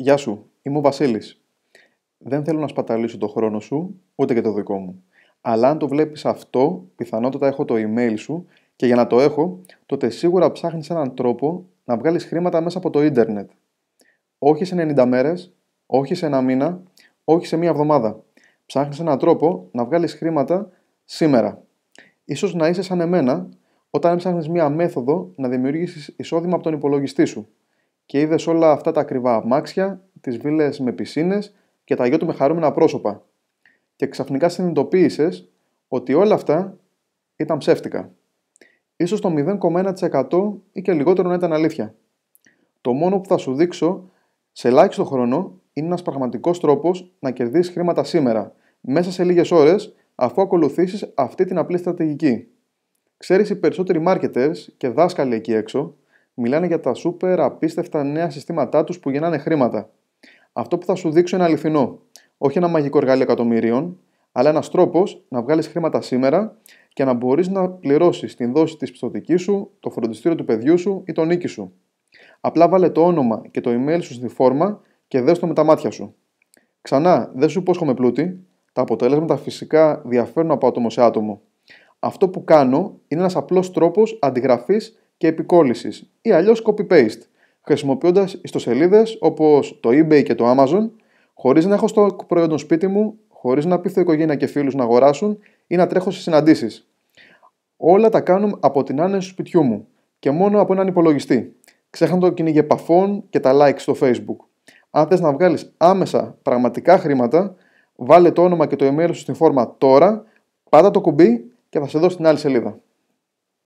Γεια σου, είμαι ο Βασίλης. Δεν θέλω να σπαταλήσω το χρόνο σου, ούτε και το δικό μου. Αλλά αν το βλέπεις αυτό, πιθανότατα έχω το email σου και για να το έχω, τότε σίγουρα ψάχνεις έναν τρόπο να βγάλεις χρήματα μέσα από το ίντερνετ. Όχι σε 90 μέρες, όχι σε ένα μήνα, όχι σε μία εβδομάδα. Ψάχνεις έναν τρόπο να βγάλεις χρήματα σήμερα. Ίσως να είσαι σαν εμένα όταν ψάχνεις μία μέθοδο να δημιουργήσεις εισόδημα από τον υπολογιστή σου και είδες όλα αυτά τα ακριβά αμάξια, τις βίλες με πισίνες και τα γιο του με χαρούμενα πρόσωπα. Και ξαφνικά συνειδητοποίησες ότι όλα αυτά ήταν ψεύτικα. Ίσως το 0,1% ή και λιγότερο να ήταν αλήθεια. Το μόνο που θα σου δείξω σε ελάχιστο χρόνο είναι ένας πραγματικός τρόπος να κερδίσεις χρήματα σήμερα, μέσα σε λίγες ώρες, αφού ακολουθήσεις αυτή την απλή στρατηγική. Ξέρεις, οι περισσότεροι marketers και δάσκαλοι εκεί έξω μιλάνε για τα super απίστευτα νέα συστήματά τους που γεννάνε χρήματα. Αυτό που θα σου δείξω είναι αληθινό. Όχι ένα μαγικό εργαλείο εκατομμυρίων, αλλά ένας τρόπος να βγάλεις χρήματα σήμερα και να μπορείς να πληρώσεις την δόση της πιστοτικής σου, το φροντιστήριο του παιδιού σου ή το νίκη σου. Απλά βάλε το όνομα και το email σου στη φόρμα και δέστο με τα μάτια σου. Ξανά, δεν σου υπόσχομαι πλούτη. Τα αποτελέσματα φυσικά διαφέρουν από άτομο σε άτομο. Αυτό που κάνω είναι ένας απλός τρόπος αντιγραφής και επικόλλησης ή αλλιώς copy-paste, χρησιμοποιώντας ιστοσελίδες όπως το eBay και το Amazon, χωρίς να έχω στο προϊόν σπίτι μου, χωρίς να πείθω οικογένεια και φίλους να αγοράσουν ή να τρέχω σε συναντήσεις. Όλα τα κάνουμε από την άνεση του σπιτιού μου και μόνο από έναν υπολογιστή. Ξέχαμε το κυνήγι επαφών και τα like στο facebook. Αν θες να βγάλεις άμεσα πραγματικά χρήματα, βάλε το όνομα και το email σου στην φόρμα τώρα, πάτα το κουμπί και θα σε δω στην άλλη σελίδα.